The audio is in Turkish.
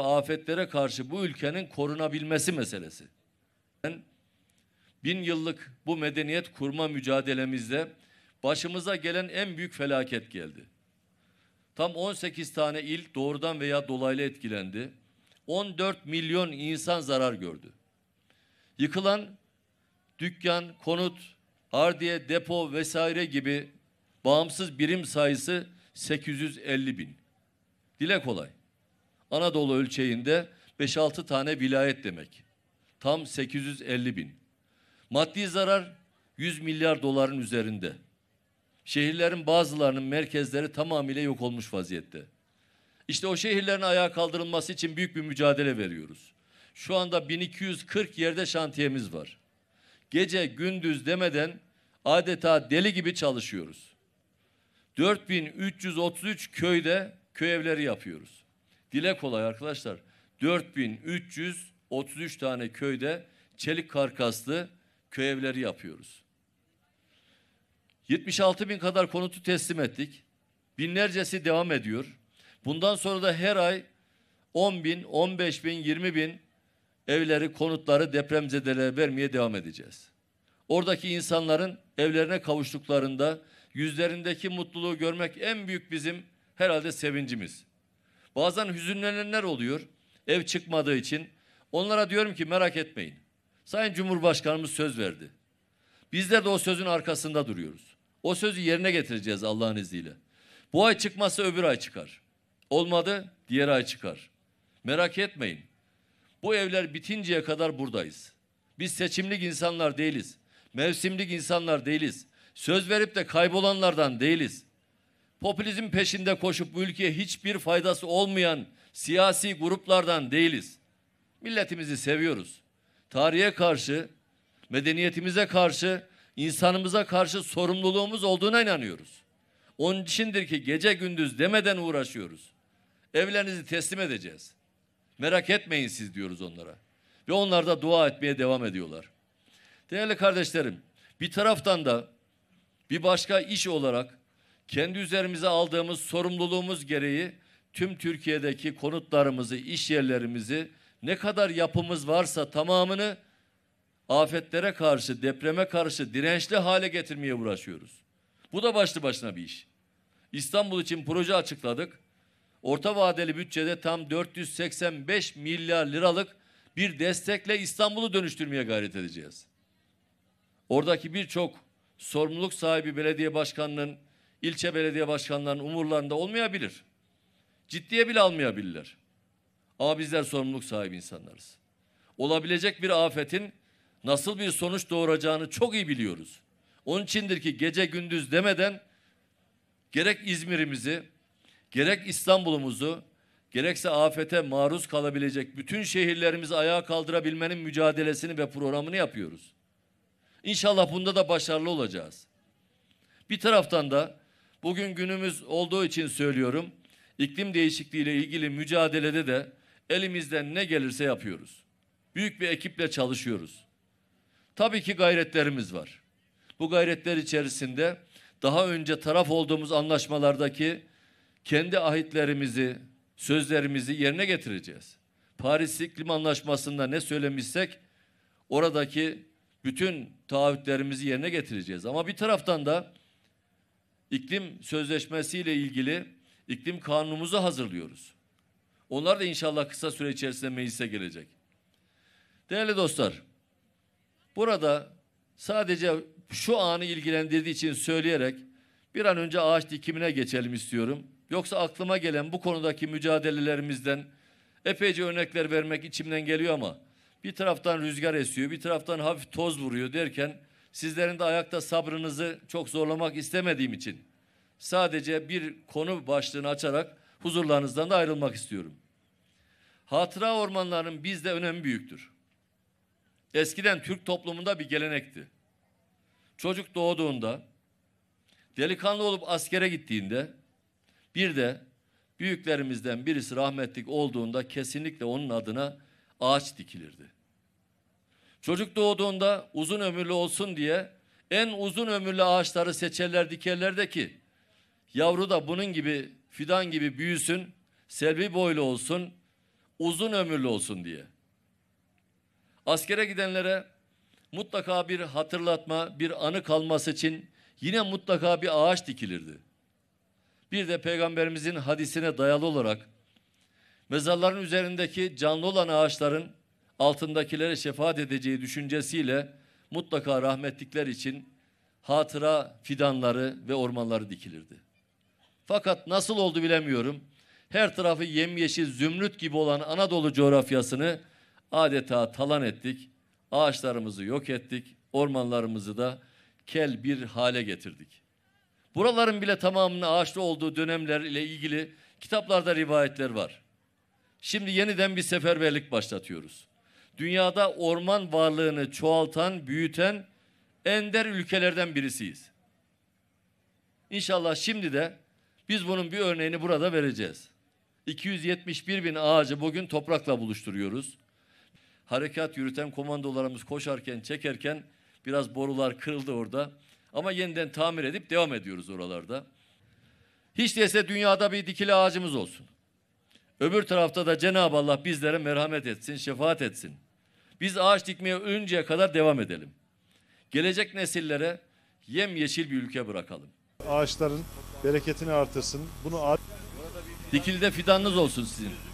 afetlere karşı bu ülkenin korunabilmesi meselesi. Ben bin yıllık bu medeniyet kurma mücadelemizde başımıza gelen en büyük felaket geldi. Tam 18 tane il doğrudan veya dolaylı etkilendi. 14 milyon insan zarar gördü. Yıkılan dükkan, konut, ardiye, depo vesaire gibi bağımsız birim sayısı 850 bin. Dile kolay. Anadolu ölçeğinde 5-6 tane vilayet demek. Tam 850 bin. Maddi zarar 100 milyar doların üzerinde. Şehirlerin bazılarının merkezleri tamamıyla yok olmuş vaziyette. İşte o şehirlerin ayağa kaldırılması için büyük bir mücadele veriyoruz. Şu anda 1240 yerde şantiyemiz var. Gece gündüz demeden adeta deli gibi çalışıyoruz. 4333 köyde köy evleri yapıyoruz. Dile kolay arkadaşlar. 4333 tane köyde çelik karkaslı köy evleri yapıyoruz. 76 bin kadar konutu teslim ettik. Binlercesi devam ediyor. Bundan sonra da her ay 10 bin, 15 bin, 20 bin evleri, konutları depremzedelere vermeye devam edeceğiz. Oradaki insanların evlerine kavuştuklarında yüzlerindeki mutluluğu görmek en büyük bizim herhalde sevincimiz. Bazen hüzünlenenler oluyor ev çıkmadığı için. Onlara diyorum ki merak etmeyin. Sayın Cumhurbaşkanımız söz verdi. Bizler de o sözün arkasında duruyoruz. O sözü yerine getireceğiz Allah'ın izniyle. Bu ay çıkmazsa öbür ay çıkar. Olmadı diğer ay çıkar. Merak etmeyin. Bu evler bitinceye kadar buradayız. Biz seçimlik insanlar değiliz. Mevsimlik insanlar değiliz. Söz verip de kaybolanlardan değiliz popülizm peşinde koşup bu ülkeye hiçbir faydası olmayan siyasi gruplardan değiliz. Milletimizi seviyoruz. Tarihe karşı, medeniyetimize karşı, insanımıza karşı sorumluluğumuz olduğuna inanıyoruz. Onun içindir ki gece gündüz demeden uğraşıyoruz. Evlerinizi teslim edeceğiz. Merak etmeyin siz diyoruz onlara. Ve onlar da dua etmeye devam ediyorlar. Değerli kardeşlerim, bir taraftan da bir başka iş olarak kendi üzerimize aldığımız sorumluluğumuz gereği tüm Türkiye'deki konutlarımızı, iş yerlerimizi ne kadar yapımız varsa tamamını afetlere karşı, depreme karşı dirençli hale getirmeye uğraşıyoruz. Bu da başlı başına bir iş. İstanbul için proje açıkladık. Orta vadeli bütçede tam 485 milyar liralık bir destekle İstanbul'u dönüştürmeye gayret edeceğiz. Oradaki birçok sorumluluk sahibi belediye başkanının ilçe belediye başkanlarının umurlarında olmayabilir. Ciddiye bile almayabilirler. Ama bizler sorumluluk sahibi insanlarız. Olabilecek bir afetin nasıl bir sonuç doğuracağını çok iyi biliyoruz. Onun içindir ki gece gündüz demeden gerek İzmir'imizi, gerek İstanbul'umuzu, gerekse afete maruz kalabilecek bütün şehirlerimizi ayağa kaldırabilmenin mücadelesini ve programını yapıyoruz. İnşallah bunda da başarılı olacağız. Bir taraftan da Bugün günümüz olduğu için söylüyorum. İklim değişikliğiyle ilgili mücadelede de elimizden ne gelirse yapıyoruz. Büyük bir ekiple çalışıyoruz. Tabii ki gayretlerimiz var. Bu gayretler içerisinde daha önce taraf olduğumuz anlaşmalardaki kendi ahitlerimizi, sözlerimizi yerine getireceğiz. Paris İklim Anlaşması'nda ne söylemişsek oradaki bütün taahhütlerimizi yerine getireceğiz. Ama bir taraftan da iklim sözleşmesiyle ilgili iklim kanunumuzu hazırlıyoruz. Onlar da inşallah kısa süre içerisinde meclise gelecek. Değerli dostlar, burada sadece şu anı ilgilendirdiği için söyleyerek bir an önce ağaç dikimine geçelim istiyorum. Yoksa aklıma gelen bu konudaki mücadelelerimizden epeyce örnekler vermek içimden geliyor ama bir taraftan rüzgar esiyor, bir taraftan hafif toz vuruyor derken Sizlerin de ayakta sabrınızı çok zorlamak istemediğim için sadece bir konu başlığını açarak huzurlarınızdan da ayrılmak istiyorum. Hatıra ormanlarının bizde önemi büyüktür. Eskiden Türk toplumunda bir gelenekti. Çocuk doğduğunda, delikanlı olup askere gittiğinde, bir de büyüklerimizden birisi rahmetlik olduğunda kesinlikle onun adına ağaç dikilirdi. Çocuk doğduğunda uzun ömürlü olsun diye en uzun ömürlü ağaçları seçerler dikerler de ki yavru da bunun gibi fidan gibi büyüsün, selvi boylu olsun, uzun ömürlü olsun diye. Askere gidenlere mutlaka bir hatırlatma, bir anı kalması için yine mutlaka bir ağaç dikilirdi. Bir de peygamberimizin hadisine dayalı olarak mezarların üzerindeki canlı olan ağaçların altındakilere şefaat edeceği düşüncesiyle mutlaka rahmetlikler için hatıra fidanları ve ormanları dikilirdi. Fakat nasıl oldu bilemiyorum. Her tarafı yemyeşil zümrüt gibi olan Anadolu coğrafyasını adeta talan ettik. Ağaçlarımızı yok ettik. Ormanlarımızı da kel bir hale getirdik. Buraların bile tamamının ağaçlı olduğu dönemler ile ilgili kitaplarda rivayetler var. Şimdi yeniden bir seferberlik başlatıyoruz dünyada orman varlığını çoğaltan, büyüten ender ülkelerden birisiyiz. İnşallah şimdi de biz bunun bir örneğini burada vereceğiz. 271 bin ağacı bugün toprakla buluşturuyoruz. Harekat yürüten komandolarımız koşarken, çekerken biraz borular kırıldı orada. Ama yeniden tamir edip devam ediyoruz oralarda. Hiç değilse dünyada bir dikili ağacımız olsun. Öbür tarafta da Cenab-ı Allah bizlere merhamet etsin, şefaat etsin. Biz ağaç dikmeye ölünceye kadar devam edelim. Gelecek nesillere yemyeşil bir ülke bırakalım. Ağaçların bereketini artırsın. Bunu Dikilde fidanınız olsun sizin.